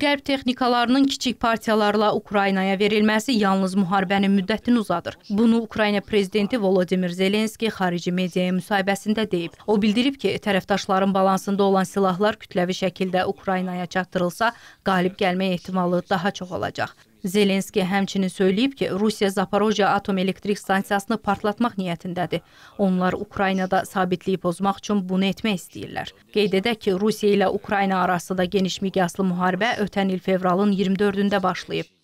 Qərb texnikalarının kiçik partiyalarla Ukraynaya verilməsi yalnız müharibənin müddətini uzadır. Bunu Ukrayna prezidenti Volodimir Zelenski xarici mediaya müsahibəsində deyib. O bildirib ki, tərəfdaşların balansında olan silahlar kütləvi şəkildə Ukraynaya çatdırılsa, qalib gəlmək ehtimalı daha çox olacaq. Zelenski həmçinin söyləyib ki, Rusiya Zaporojye atom elektrik stansiyasını partlatmaq niyyətindədir. Onlar Ukraynada sabitliyi pozmaq üçün bunu etmək istəyirlər. Qeyd edək ki, Rusiya ilə Ukrayna arasında geniş miqyaslı müharibə ötən il fevralın 24-də başlayıb.